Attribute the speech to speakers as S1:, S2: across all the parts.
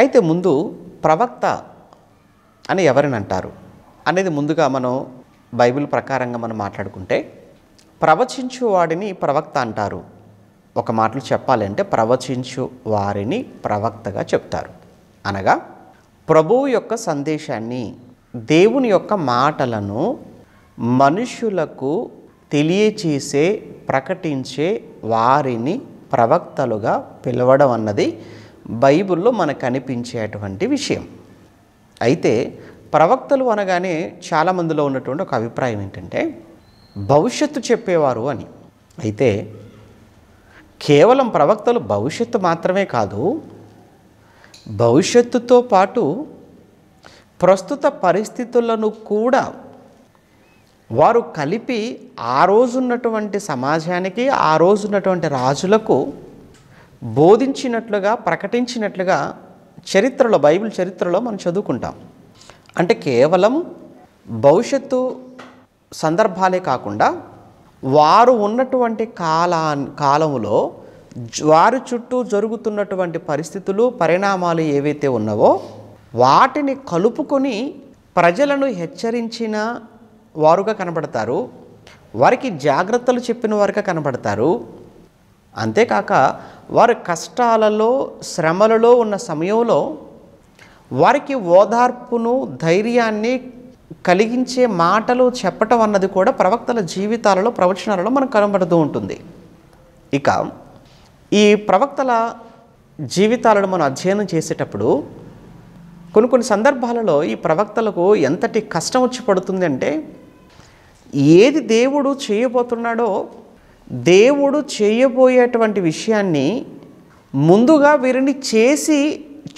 S1: అయితే ముందు ప్రవక్త అని ఎవరిని అంటారు అనేది ముందుగా మనం బైబిల్ ప్రకారంగా మనం మాట్లాడుకుంటే ప్రవచించు వాడిని ప్రవక్త అంటారు ఒక మాటలు చెప్పాలంటే ప్రవచించు వారిని ప్రవక్తగా చెప్తారు అనగా ప్రభువు యొక్క సందేశాన్ని దేవుని యొక్క మాటలను మనుషులకు తెలియచేసే ప్రకటించే వారిని ప్రవక్తలుగా పిలవడం అన్నది బైబిల్లో మనకు కనిపించేటువంటి విషయం అయితే ప్రవక్తలు అనగానే చాలామందిలో ఉన్నటువంటి ఒక అభిప్రాయం ఏంటంటే భవిష్యత్తు చెప్పేవారు అని అయితే కేవలం ప్రవక్తలు భవిష్యత్తు మాత్రమే కాదు భవిష్యత్తుతో పాటు ప్రస్తుత పరిస్థితులను కూడా వారు కలిపి ఆ రోజున్నటువంటి సమాజానికి ఆ రోజున్నటువంటి రాజులకు బోధించినట్లుగా ప్రకటించినట్లుగా చరిత్రలో బైబిల్ చరిత్రలో మనం చదువుకుంటాం అంటే కేవలం భవిష్యత్తు సందర్భాలే కాకుండా వారు ఉన్నటువంటి కాలా కాలంలో వారి చుట్టూ జరుగుతున్నటువంటి పరిస్థితులు పరిణామాలు ఏవైతే ఉన్నావో వాటిని కలుపుకొని ప్రజలను హెచ్చరించిన వారుగా కనబడతారు వారికి జాగ్రత్తలు చెప్పిన వారుగా కనబడతారు అంతేకాక వారి కష్టాలలో శ్రమలలో ఉన్న సమయంలో వారికి ఓదార్పును ధైర్యాన్ని కలిగించే మాటలు చెప్పటం అన్నది కూడా ప్రవక్తల జీవితాలలో ప్రవచనాలలో మనకు కనబడుతూ ఉంటుంది ఇక ఈ ప్రవక్తల జీవితాలను మనం అధ్యయనం చేసేటప్పుడు కొన్ని కొన్ని సందర్భాలలో ఈ ప్రవక్తలకు ఎంతటి కష్టం వచ్చి పడుతుందంటే ఏది దేవుడు చేయబోతున్నాడో దేవుడు చేయబోయేటువంటి విషయాన్ని ముందుగా వీరిని చేసి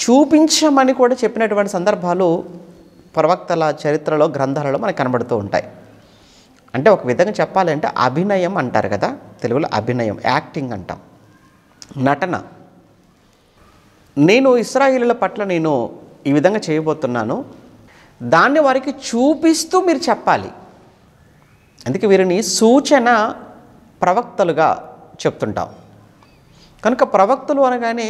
S1: చూపించమని కూడా చెప్పినటువంటి సందర్భాలు ప్రవక్తల చరిత్రలో గ్రంథాలలో మనకు కనబడుతూ ఉంటాయి అంటే ఒక విధంగా చెప్పాలంటే అభినయం అంటారు కదా తెలుగులో అభినయం యాక్టింగ్ అంటాం నటన నేను ఇస్రాయిలీల పట్ల నేను ఈ విధంగా చేయబోతున్నాను దాన్ని వారికి చూపిస్తూ మీరు చెప్పాలి అందుకే వీరిని సూచన ప్రవక్తలుగా చెప్తుంటాం కనుక ప్రవక్తలు అనగానే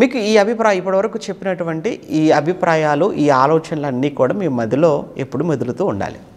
S1: మీకు ఈ అభిప్రాయం ఇప్పటివరకు చెప్పినటువంటి ఈ అభిప్రాయాలు ఈ ఆలోచనలన్నీ కూడా మీ మదిలో ఎప్పుడు మెదులుతూ ఉండాలి